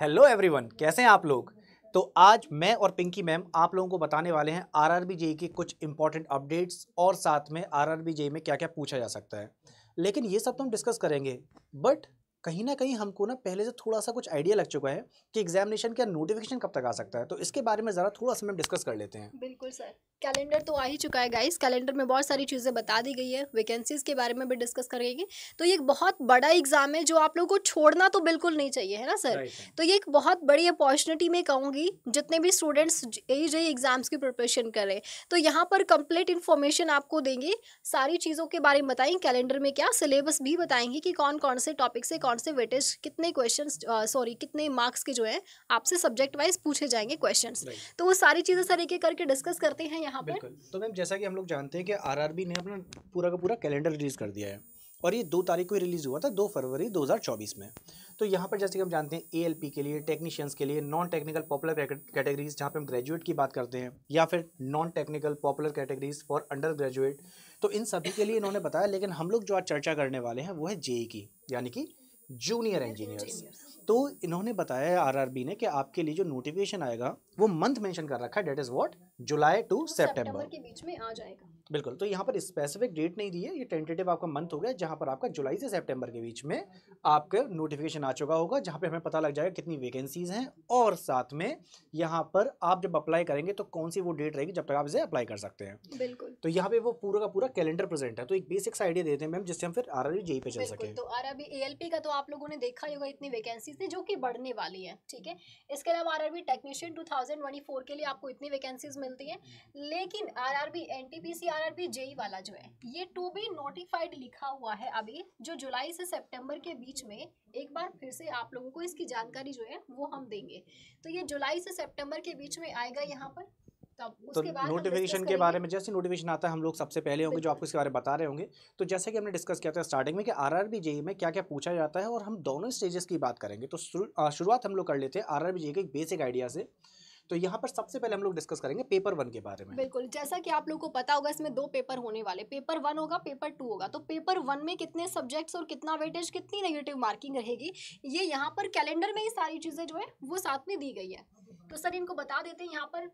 Hello everyone कैसे हैं आप लोग तो आज मैं और पिंकी मैम आप लोगों को बताने वाले हैं आरआरबी जेई के कुछ इंपॉर्टेंट अपडेट्स और साथ में आरआरबी जेई में क्या क्या पूछा जा सकता है लेकिन ये सब तो हम डिस्कस करेंगे बट कहीं ना कहीं हमको ना पहले से थोड़ा सा कुछ आइडिया लग चुका है कि एग्जामिनेशन का नोटिफिकेशन कब तक आ सकता है तो इसके बारे में ज़रा थोड़ा सा मैम डिस्कस कर लेते हैं बिल्कुल सर कैलेंडर तो आ ही चुका है गाइस कैलेंडर में बहुत सारी चीज़ें बता दी गई है वैकेंसीज़ के बारे में भी डिस्कस करेंगे तो ये एक बहुत बड़ा एग्ज़ाम है जो आप लोगों को छोड़ना तो बिल्कुल नहीं चाहिए है ना सर तो ये एक बहुत बड़ी अपॉर्चुनिटी मैं कहूँगी जितने भी स्टूडेंट्स यही जे एग्ज़ाम्स की प्रिपरेशन करें तो यहाँ पर कंप्लीट इन्फॉर्मेशन आपको देंगे सारी चीज़ों के बारे में बताएंगे कैलेंडर में क्या सिलेबस भी बताएंगे कि कौन कौन से टॉपिक से कौन से वेटेज कितने क्वेश्चन सॉरी कितने मार्क्स के जो है आपसे सब्जेक्ट वाइज पूछे जाएंगे क्वेश्चन तो वो सारी चीज़ें सर एक करके डिस्कस करते हैं यहाँ पर बिल्कुल तो मैम जैसा कि हम लोग जानते हैं कि बी ने अपना पूरा का पूरा कैलेंडर रिलीज़ कर दिया है और ये दो तारीख को रिलीज़ हुआ था दो फरवरी 2024 में तो यहाँ पर जैसे कि हम जानते हैं ए के लिए टेक्नीशियंस के लिए नॉन टेक्निकल पॉपुलर कैटेगरीज जहाँ पे हम ग्रेजुएट की बात करते हैं या फिर non technical popular categories for undergraduate तो इन सभी के लिए इन्होंने बताया लेकिन हम लोग जो आज चर्चा करने वाले हैं वो है जेई e की यानी कि जूनियर इंजीनियर्स तो इन्होंने बताया आर आरआरबी ने कि आपके लिए जो नोटिफिकेशन आएगा वो मंथ मेंशन कर रखा है डेट इज व्हाट जुलाई टू सितंबर के बीच में आ जाएगा बिल्कुल तो यहाँ पर स्पेसिफिक डेट नहीं दी है ये टेंटेटिव आपका मंथ हो गया जहाँ पर आपका जुलाई से सेप्टेम्बर के बीच में आपके नोटिफिकेशन आ चुका होगा जहाँ पे हमें पता लग जाएगा कितनी वैकेंसीज़ हैं और साथ में यहाँ पर आप जब अप्लाई करेंगे तो कौन सी वो डेट रहेगी जब तक आप इसे अप्लाई कर सकते हैं बिल्कुल तो यहाँ पे वो पूरा का पूरा कैलेंडर प्रेजेंट है तो एक बेसिक आइडिया देते हैं मैम जिससे हम फिर आर आर पे चल सके तो आर आर का तो आप लोगों ने देखा ही होगा इतनी वैकेंसीज है जो कि बढ़ने वाली है ठीक है इसके अलावा आर आर टेक्नीशियन टू के लिए आपको इतनी वैकेंसीज मिलती है लेकिन R R B R B JE वाला जो है ये टू बी नोटिफाइड लिखा हुआ है अभी जो जुलाई से सितंबर के बीच में एक बार फिर से आप लोगों को इसकी जानकारी जो है वो हम देंगे तो ये जुलाई से सितंबर के बीच में आएगा यहाँ पर तो नोटिफिकेशन के बारे में जैसे नोटिफिकेशन आता है हम लोग सबसे पहले होंगे जो आपको इसके बारे में बता रहे होंगे तो जैसे कि हमने डिस्कस किया था स्टार्टिंग में कि आरआरबी जेई में क्या क्या पूछा जाता है और हम दोनों स्टेजेस की बात करेंगे तो शुरुआत हम लोग कर लेते हैं आरआरबी जेई के एक बेसिक आइडिया से तो यहाँ पर सबसे पहले हम लोग डिस्कस करेंगे पेपर वन के बारे में बिल्कुल जैसा कि आप लोग को पता होगा इसमें दो पेपर होने वाले पेपर वन होगा पेपर टू होगा तो पेपर वन में कितने सब्जेक्ट्स और कितना वेटेज कितनी नेगेटिव मार्किंग रहेगी ये यहाँ पर कैलेंडर में ही सारी चीज़ें जो है वो साथ में दी गई है तो सर इनको बता देते हैं यहाँ पर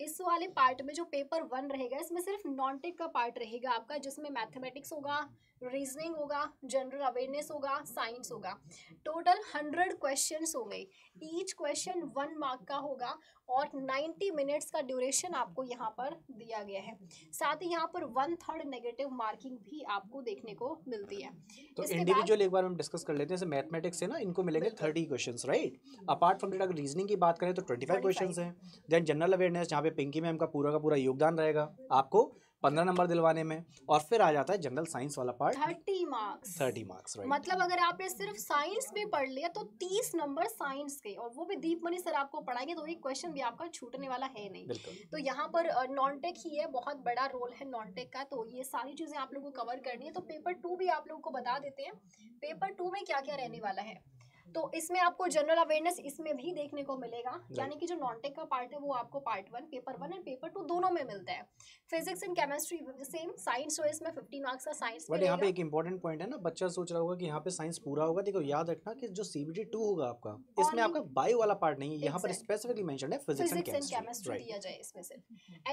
इस वाले पार्ट में जो पेपर वन रहेगा इसमें सिर्फ नॉन टेक का पार्ट रहेगा आपका जिसमें मैथमेटिक्स होगा रीजनिंग होगा जनरल अवेयरनेस होगा साइंस होगा टोटल हंड्रेड क्वेश्चन हो गए ईच क्वेश्चन वन मार्क का होगा और नाइन्टी मिनट्स का ड्यूरेशन आपको यहाँ पर दिया गया है साथ ही यहाँ पर वन थर्ड नेगेटिव मार्किंग भी आपको देखने को मिलती है तो इंडिविजुअल एक बार हम डिस्कस कर लेते हैं मैथमेटिक्स से ना इनको मिलेंगे thirty question right apart from date अगर रीजनिंग की बात करें तो ट्वेंटी फाइव क्वेश्चन है देन जनरल अवेयरनेस जहाँ पे पिंकी मैम का पूरा का पूरा योगदान रहेगा आपको पंद्रह नंबर दिलवाने में और फिर आ जाता है जनरल साइंस वाला part thirty marks thirty marks मतलब अगर आपने सिर्फ साइंस में पढ़ लिया तो तीस नंबर साइंस के और वो भी दीप मणि सर आपको पढ़ाएंगे तो एक क्वेश्चन भी आपका छूटने वाला है नहीं तो यहाँ पर नॉन टेक ही है बहुत बड़ा रोल है नॉन टेक का तो ये सारी चीज़ें आप लोगों को कवर करनी है तो पेपर टू भी आप लोगों को बता देते हैं पेपर टू में क्या क्या रहने वाला है तो इसमें आपको जनरल अवेयरनेस इसमें भी देखने को मिलेगा यानी कि जो नॉन टेक का पार्ट है वो आपको part one paper one and paper two दोनों में मिलता है physics and chemistry same science तो इसमें फिफ्टी मार्क्स का साइंस बट यहाँ पे एक इंपॉर्टेंट पॉइंट है ना बच्चा सोच रहा होगा कि यहाँ पे साइंस पूरा होगा देखो याद रखना कि जो सीबीटी टू होगा आपका इसमें आपका बायो वाला पार्ट नहीं है यहाँ पर स्पेसिफिकली मैं फिजिक्स एंड केमिस्ट्री दिया जाए इसमें से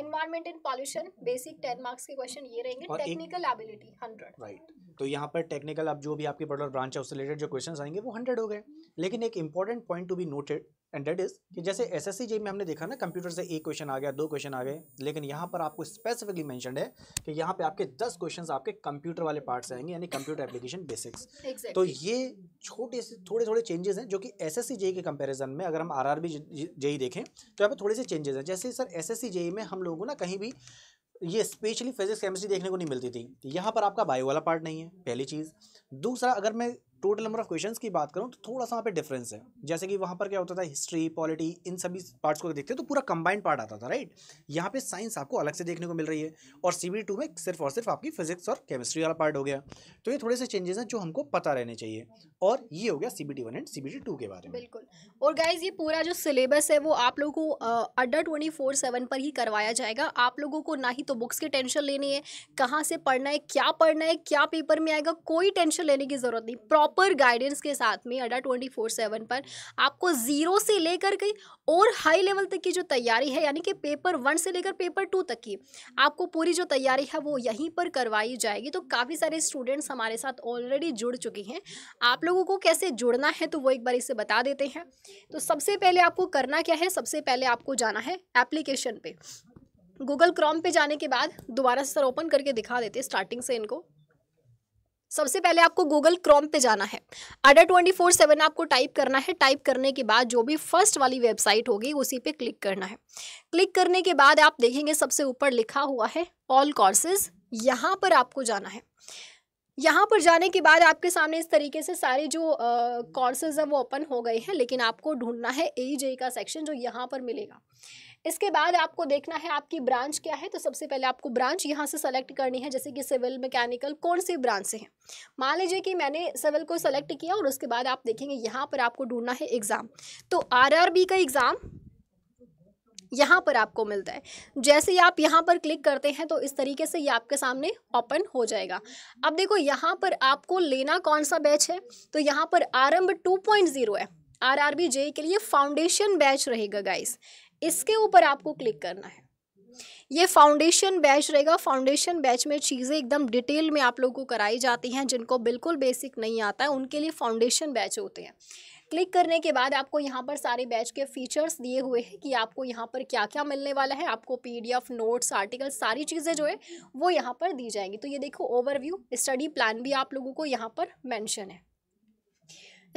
environment and pollution basic ten marks के क्वेश्चन ये रहेंगे टेक्निकल एबिलिटी हंड्रेड राइट तो यहाँ पर टेक्निकल आप जो भी आपकी पर्टिकुलर ब्रांच है उससे रिलेटेड जो क्वेश्चन आएंगे वो हंड्रेड हो गए लेकिन एक important point to be noted and date is कि जैसे एस एस में हमने देखा ना कंप्यूटर से एक क्वेश्चन आ गया दो क्वेश्चन आ गए लेकिन यहाँ पर आपको स्पेसिफिकली मैंशन है कि यहाँ पे आपके दस क्वेश्चन आपके कंप्यूटर वाले पार्ट से आएंगे यानी कंप्यूटर एप्लीकेशन बेसिक्स तो ये छोटे से थोड़े थोड़े चेंजेस हैं जो कि एस एस के कंपेरिजन में अगर हम आर आर जेई देखें तो यहाँ पर थोड़े से चेंजेस हैं जैसे सर एस एस में हम लोगों को ना कहीं भी ये स्पेशली फिजिक्स केमिस्ट्री देखने को नहीं मिलती थी यहाँ पर आपका बायो वाला पार्ट नहीं है पहली चीज़ दूसरा अगर मैं टोटल नंबर ऑफ क्वेश्चंस की बात करूँ तो थोड़ा सा वहाँ पे डिफरेंस है जैसे कि वहाँ पर क्या होता था हिस्ट्री पॉलिटी इन सभी पार्ट्स को देखते तो पूरा कंबाइंड पार्ट आता था राइट यहाँ पे साइंस आपको अलग से देखने को मिल रही है और सी बी टू में सिर्फ और सिर्फ आपकी फिजिक्स और केमिस्ट्री वाला पार्ट हो गया तो ये थोड़े से चेंजेस हैं जो हमको पता रहने चाहिए और ये हो गया C B one and C B two के बारे में बिल्कुल और गाइज ये पूरा जो सिलेबस है वो आप लोगों को अड्डा ट्वेंटी फोर सेवन पर ही करवाया जाएगा आप लोगों को ना ही तो बुक्स की टेंशन लेनी है कहाँ से पढ़ना है क्या पढ़ना है क्या पेपर में आएगा कोई टेंशन लेने की जरूरत नहीं प्रॉपर प्रॉपर गाइडेंस के साथ में अडा ट्वेंटी फोर सेवन पर आपको ज़ीरो से लेकर के और हाई लेवल तक की जो तैयारी है यानी कि पेपर वन से लेकर पेपर टू तक की आपको पूरी जो तैयारी है वो यहीं पर करवाई जाएगी तो काफ़ी सारे स्टूडेंट्स हमारे साथ ऑलरेडी जुड़ चुके हैं आप लोगों को कैसे जुड़ना है तो वो एक बार इसे बता देते हैं तो सबसे पहले आपको करना क्या है सबसे पहले आपको जाना है एप्लीकेशन पे गूगल क्रॉम पे जाने के बाद दोबारा से सर ओपन करके दिखा देते स्टार्टिंग से इनको सबसे पहले आपको गूगल क्रोम पे जाना है अडर ट्वेंटी फोर सेवन आपको टाइप करना है टाइप करने के बाद जो भी फर्स्ट वाली वेबसाइट होगी उसी पे क्लिक करना है क्लिक करने के बाद आप देखेंगे सबसे ऊपर लिखा हुआ है ऑल कोर्सेज यहाँ पर आपको जाना है यहाँ पर जाने के बाद आपके सामने इस तरीके से सारे जो कोर्सेज हैं वो ओपन हो गए हैं लेकिन आपको ढूंढना है ए का सेक्शन जो यहाँ पर मिलेगा इसके बाद आपको देखना है आपकी ब्रांच क्या है तो सबसे पहले आपको ब्रांच यहाँ से सेलेक्ट करनी है जैसे कि सिविल मैकेनिकल कौन सी ब्रांच से है मान लीजिए कि मैंने सिविल को सेलेक्ट किया और उसके बाद आप देखेंगे यहाँ पर आपको ढूंढना है एग्ज़ाम तो आर का एग्ज़ाम यहाँ पर आपको मिलता है जैसे ही आप यहाँ पर क्लिक करते हैं तो इस तरीके से ये आपके सामने ओपन हो जाएगा अब देखो यहाँ पर आपको लेना कौन सा बैच है तो यहाँ पर आरंभ 2.0 है आरआरबी जे के लिए फाउंडेशन बैच रहेगा गाइस इसके ऊपर आपको क्लिक करना है ये फाउंडेशन बैच रहेगा फाउंडेशन बैच में चीज़ें एकदम डिटेल में आप लोगों को कराई जाती हैं जिनको बिल्कुल बेसिक नहीं आता है उनके लिए फाउंडेशन बैच होते हैं क्लिक करने के बाद आपको यहाँ पर सारे बैच के फीचर्स दिए हुए हैं कि आपको यहाँ पर क्या क्या मिलने वाला है आपको पीडीएफ नोट्स आर्टिकल सारी चीज़ें जो है वो यहाँ पर दी जाएंगी तो ये देखो ओवरव्यू स्टडी प्लान भी आप लोगों को यहाँ पर मैंशन है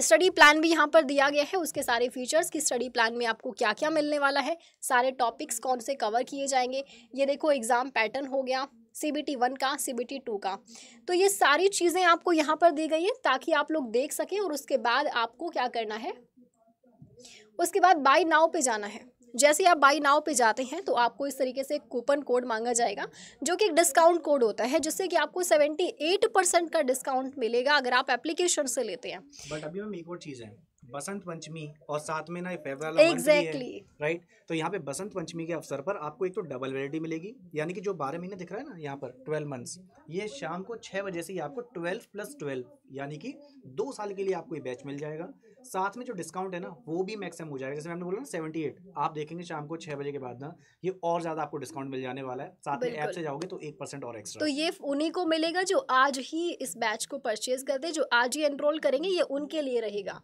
स्टडी प्लान भी यहाँ पर दिया गया है उसके सारे फीचर्स की स्टडी प्लान में आपको क्या क्या मिलने वाला है सारे टॉपिक्स कौन से कवर किए जाएंगे ये देखो एग्ज़ाम पैटर्न हो गया सी बी टी वन का सी बी टी टू का तो ये सारी चीज़ें आपको यहाँ पर दी गई हैं ताकि आप लोग देख सकें और उसके बाद आपको क्या करना है उसके बाद बाई नाव पे जाना है जैसे आप बाई नाव पे जाते हैं तो आपको इस तरीके से एक कूपन कोड मांगा जाएगा जो कि एक डिस्काउंट कोड होता है जिससे कि आपको सेवेंटी एट परसेंट का डिस्काउंट मिलेगा अगर आप एप्लीकेशन से लेते हैं बट अभी मैम एक और चीज़ है बसंत पंचमी और साथ में ना फेबर exactly. राइट तो यहाँ पे बसंत पंचमी के अवसर पर आपको एक तो डबल वेलिडिटी मिलेगी यानी कि जो बारह महीने दिख रहा है ना यहाँ पर ट्वेल्व मंथ्स ये शाम को छः बजे से ही आपको ट्वेल्व प्लस ट्वेल्व यानी कि दो साल के लिए आपको ये बैच मिल जाएगा साथ में जो डिस्काउंट है ना वो भी मैक्सिमम हो जाएगा जैसे मैंने बोला ना सेवेंटी एट आप देखेंगे शाम को छह बजे के बाद ना ये और ज़्यादा आपको डिस्काउंट मिल जाने वाला है साथ में ऐप से जाओगे तो एक परसेंट और एक्स्ट्रा तो ये उन्हीं को मिलेगा जो आज ही इस बैच को परचेज करते जो आज ही एनरोल करेंगे ये उनके लिए रहेगा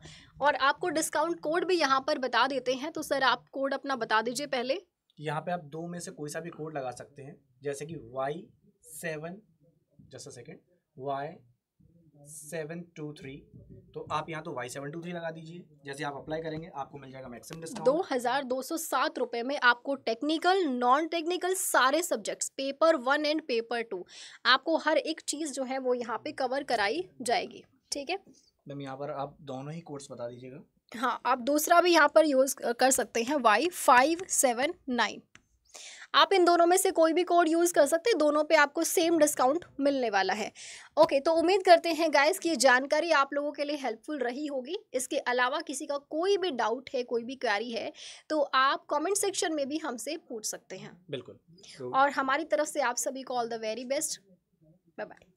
और आपको डिस्काउंट कोड भी यहाँ पर बता देते हैं तो सर आप कोड अपना बता दीजिए पहले यहाँ पे आप दो में से कोई सा भी कोड लगा सकते हैं जैसे कि Y seven just a second Y seven two three तो आप यहाँ तो वाई सेवन टू थ्री लगा दीजिए जैसे आप अप्लाई करेंगे आपको मिल जाएगा मैक्सिमम डिस्काउंट दो हज़ार दो सौ सात रुपए में आपको टेक्निकल नॉन टेक्निकल सारे subjects paper one and paper two आपको हर एक चीज़ जो है वो यहाँ पे कवर कराई जाएगी ठीक है मैम यहाँ पर आप दोनों ही कोर्स बता दीजिएगा हाँ आप दूसरा भी यहाँ पर यूज़ कर सकते हैं वाई फाइव सेवन नाइन आप इन दोनों में से कोई भी कोड यूज़ कर सकते हैं दोनों पे आपको सेम डिस्काउंट मिलने वाला है ओके तो उम्मीद करते हैं गाइस कि ये जानकारी आप लोगों के लिए हेल्पफुल रही होगी इसके अलावा किसी का कोई भी डाउट है कोई भी क्वारी है तो आप कॉमेंट सेक्शन में भी हमसे पूछ सकते हैं बिल्कुल और हमारी तरफ से आप सभी को all the very best bye bye